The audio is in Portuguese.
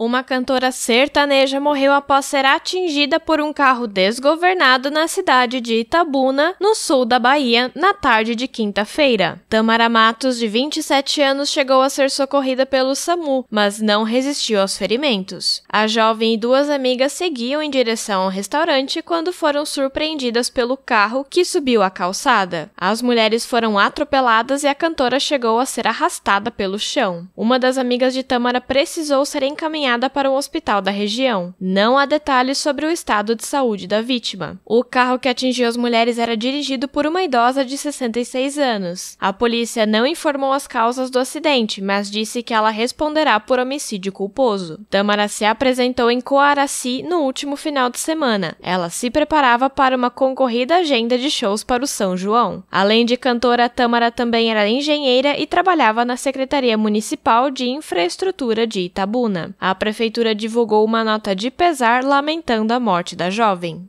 Uma cantora sertaneja morreu após ser atingida por um carro desgovernado na cidade de Itabuna, no sul da Bahia, na tarde de quinta-feira. Tamara Matos, de 27 anos, chegou a ser socorrida pelo SAMU, mas não resistiu aos ferimentos. A jovem e duas amigas seguiam em direção ao restaurante quando foram surpreendidas pelo carro que subiu a calçada. As mulheres foram atropeladas e a cantora chegou a ser arrastada pelo chão. Uma das amigas de Tamara precisou ser encaminhada encaminhada para um hospital da região. Não há detalhes sobre o estado de saúde da vítima. O carro que atingiu as mulheres era dirigido por uma idosa de 66 anos. A polícia não informou as causas do acidente, mas disse que ela responderá por homicídio culposo. Tamara se apresentou em Coaraci no último final de semana. Ela se preparava para uma concorrida agenda de shows para o São João. Além de cantora, Tamara também era engenheira e trabalhava na Secretaria Municipal de Infraestrutura de Itabuna. A a prefeitura divulgou uma nota de pesar lamentando a morte da jovem.